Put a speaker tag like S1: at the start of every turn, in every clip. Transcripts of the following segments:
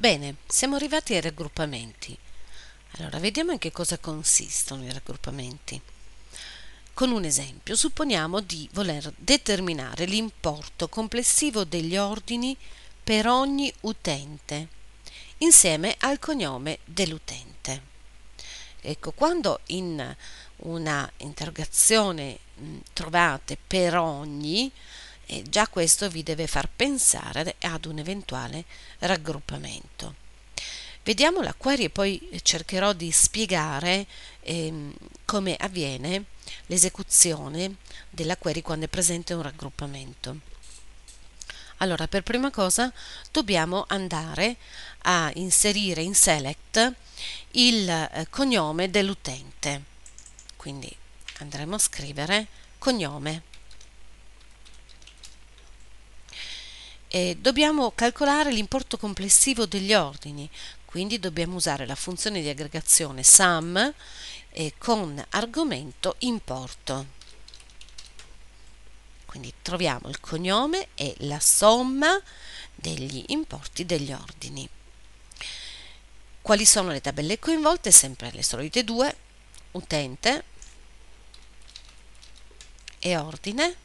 S1: Bene, siamo arrivati ai raggruppamenti. Allora, vediamo in che cosa consistono i raggruppamenti. Con un esempio, supponiamo di voler determinare l'importo complessivo degli ordini per ogni utente, insieme al cognome dell'utente. Ecco, quando in una interrogazione mh, trovate per ogni, e già questo vi deve far pensare ad un eventuale raggruppamento. Vediamo la query e poi cercherò di spiegare ehm, come avviene l'esecuzione della query quando è presente un raggruppamento. Allora, per prima cosa dobbiamo andare a inserire in select il eh, cognome dell'utente. Quindi andremo a scrivere cognome eh, dobbiamo calcolare l'importo complessivo degli ordini, quindi dobbiamo usare la funzione di aggregazione sum eh, con argomento importo. Quindi troviamo il cognome e la somma degli importi degli ordini. Quali sono le tabelle coinvolte? Sempre le solite due, utente e ordine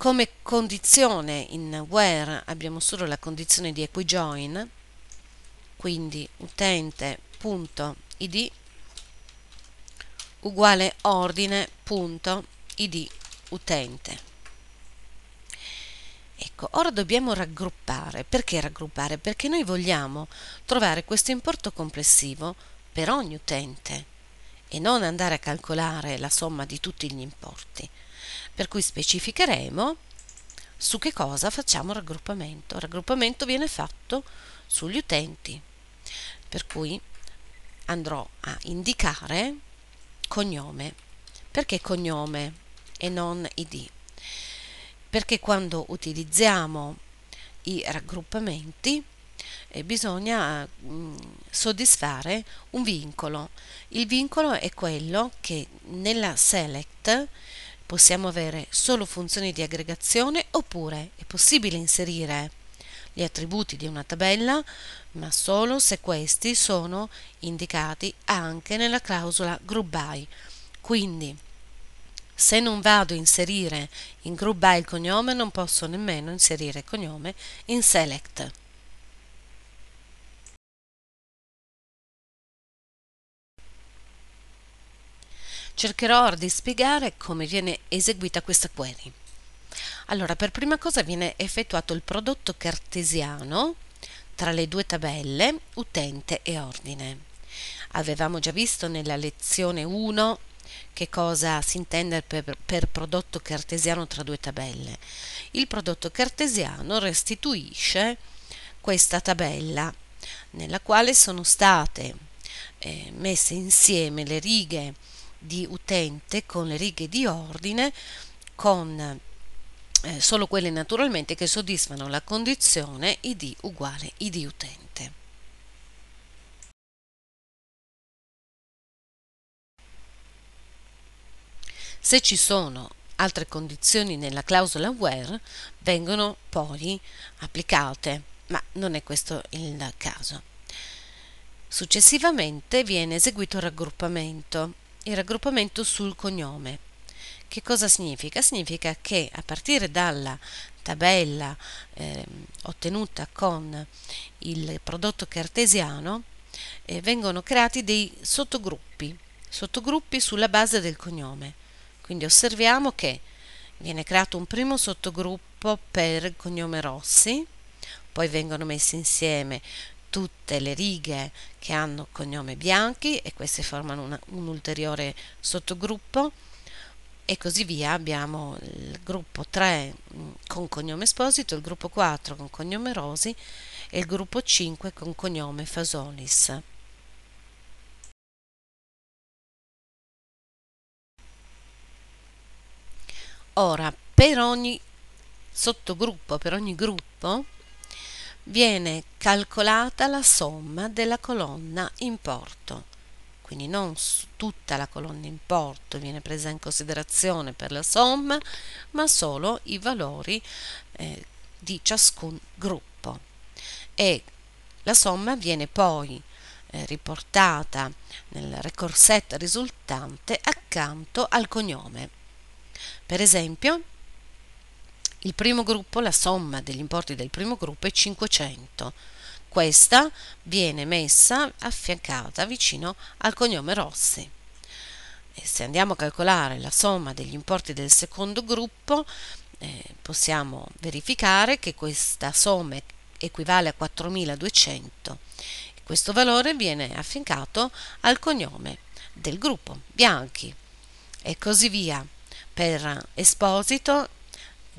S1: Come condizione in where abbiamo solo la condizione di equijoin, quindi utente.id uguale ordine.id utente. Ecco, ora dobbiamo raggruppare. Perché raggruppare? Perché noi vogliamo trovare questo importo complessivo per ogni utente e non andare a calcolare la somma di tutti gli importi per cui specificheremo su che cosa facciamo raggruppamento. Il raggruppamento viene fatto sugli utenti, per cui andrò a indicare cognome. Perché cognome e non id? Perché quando utilizziamo i raggruppamenti eh, bisogna mh, mm, soddisfare un vincolo. Il vincolo è quello che nella select possiamo avere solo funzioni di aggregazione oppure è possibile inserire gli attributi di una tabella ma solo se questi sono indicati anche nella clausola group by. Quindi se non vado a inserire in group by il cognome non posso nemmeno inserire il cognome in select. Cercherò ora di spiegare come viene eseguita questa query. Allora, per prima cosa viene effettuato il prodotto cartesiano tra le due tabelle utente e ordine. Avevamo già visto nella lezione 1 che cosa si intende per, per, prodotto cartesiano tra due tabelle. Il prodotto cartesiano restituisce questa tabella nella quale sono state eh, messe insieme le righe di utente con le righe di ordine, con eh, solo quelle naturalmente che soddisfano la condizione id uguale id utente. Se ci sono altre condizioni nella clausola where vengono poi applicate, ma non è questo il caso. Successivamente viene eseguito il raggruppamento il raggruppamento sul cognome. Che cosa significa? Significa che a partire dalla tabella eh, ottenuta con il prodotto cartesiano eh, vengono creati dei sottogruppi, sottogruppi sulla base del cognome. Quindi osserviamo che viene creato un primo sottogruppo per il cognome Rossi, poi vengono messi insieme tutte le righe che hanno cognome bianchi e queste formano una, un ulteriore sottogruppo e così via abbiamo il gruppo 3 mm, con cognome Esposito, il gruppo 4 con cognome Rosi e il gruppo 5 con cognome Fasolis. Ora, per ogni sottogruppo, per ogni gruppo, viene calcolata la somma della colonna importo. Quindi non tutta la colonna importo viene presa in considerazione per la somma, ma solo i valori eh, di ciascun gruppo. E la somma viene poi eh, riportata nel record set risultante accanto al cognome. Per esempio, il primo gruppo, la somma degli importi del primo gruppo è 500. Questa viene messa affiancata vicino al cognome Rossi. E se andiamo a calcolare la somma degli importi del secondo gruppo, eh, possiamo verificare che questa somma equivale a 4200. Questo valore viene affiancato al cognome del gruppo Bianchi e così via. Per Esposito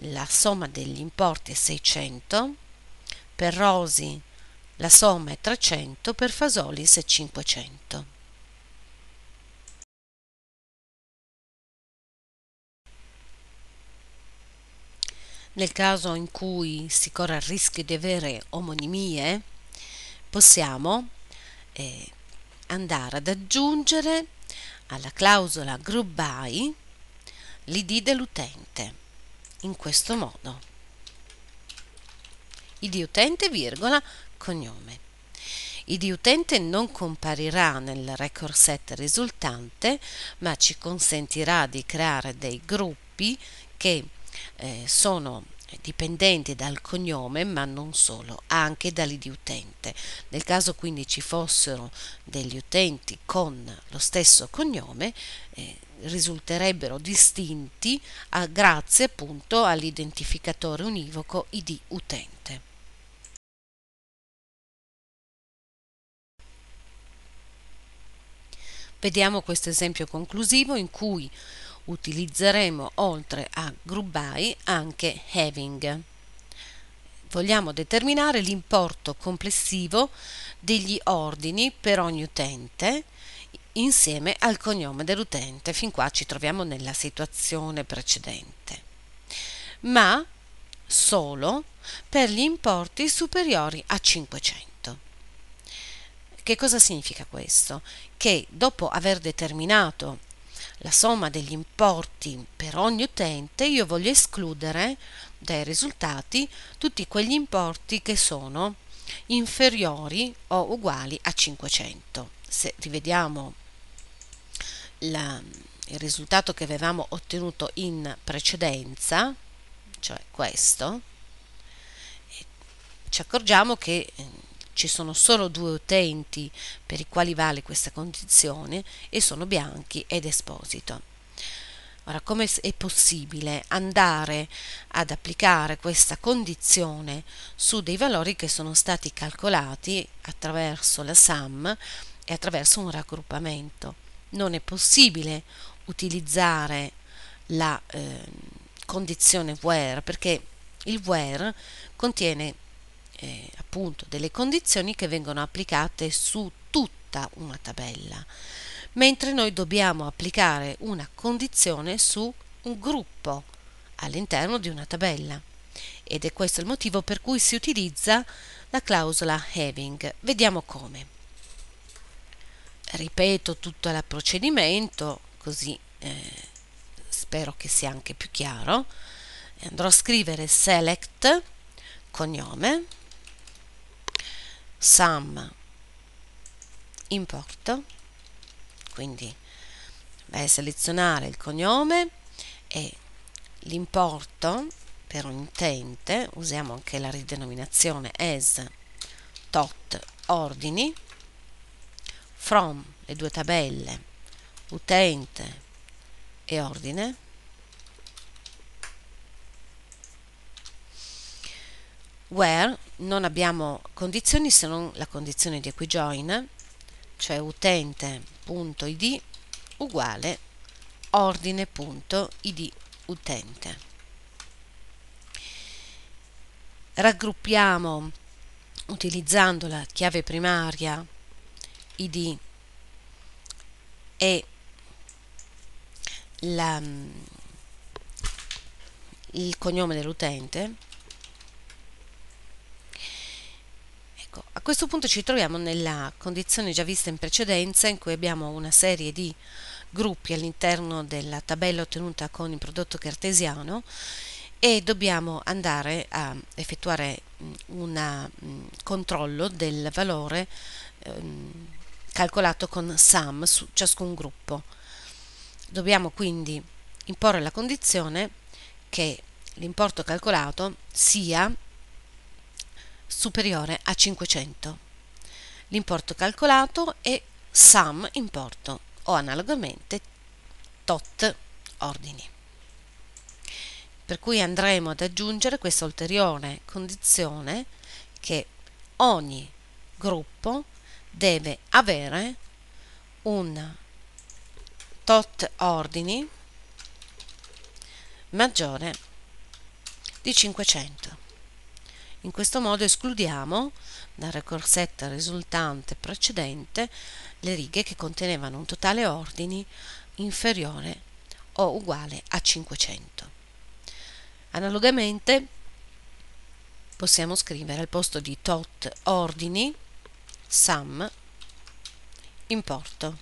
S1: la somma degli importi è 600, per Rosi la somma è 300, per Fasolis è 500. Nel caso in cui si corra il rischio di avere omonimie, possiamo eh, andare ad aggiungere alla clausola group by l'id dell'utente in questo modo. ID utente, virgola, cognome. ID utente non comparirà nel record set risultante, ma ci consentirà di creare dei gruppi che eh, sono dipendenti dal cognome ma non solo, anche dall'id utente. Nel caso quindi ci fossero degli utenti con lo stesso cognome, eh, risulterebbero distinti grazie appunto all'identificatore univoco ID utente. Vediamo questo esempio conclusivo in cui utilizzeremo oltre a group by anche having vogliamo determinare l'importo complessivo degli ordini per ogni utente insieme al cognome dell'utente. Fin qua ci troviamo nella situazione precedente. Ma solo per gli importi superiori a 500. Che cosa significa questo? Che dopo aver determinato la somma degli importi per ogni utente, io voglio escludere dai risultati tutti quegli importi che sono inferiori o uguali a 500. Se rivediamo la, il risultato che avevamo ottenuto in precedenza, cioè questo, ci accorgiamo che ehm, ci sono solo due utenti per i quali vale questa condizione e sono Bianchi ed Esposito. Ora, come è possibile andare ad applicare questa condizione su dei valori che sono stati calcolati attraverso la SAM e attraverso un raggruppamento? non è possibile utilizzare la eh, condizione where perché il where contiene eh, appunto delle condizioni che vengono applicate su tutta una tabella mentre noi dobbiamo applicare una condizione su un gruppo all'interno di una tabella ed è questo il motivo per cui si utilizza la clausola having vediamo come ripeto tutto il procedimento così eh, spero che sia anche più chiaro andrò a scrivere select cognome sum import quindi vai a selezionare il cognome e l'importo per un utente usiamo anche la ridenominazione as tot ordini from le due tabelle utente e ordine where non abbiamo condizioni se non la condizione di equijoin cioè utente.id uguale ordine.id utente raggruppiamo utilizzando la chiave primaria id e la, mm, il cognome dell'utente ecco, a questo punto ci troviamo nella condizione già vista in precedenza in cui abbiamo una serie di gruppi all'interno della tabella ottenuta con il prodotto cartesiano e dobbiamo andare a effettuare mm, un mm, controllo del valore ehm, calcolato con sum su ciascun gruppo. Dobbiamo quindi imporre la condizione che l'importo calcolato sia superiore a 500. L'importo calcolato è sum importo o analogamente tot ordini. Per cui andremo ad aggiungere questa ulteriore condizione che ogni gruppo deve avere un tot ordini maggiore di 500. In questo modo escludiamo dalla corsetta risultante precedente le righe che contenevano un totale ordini inferiore o uguale a 500. Analogamente possiamo scrivere al posto di tot ordini sum importo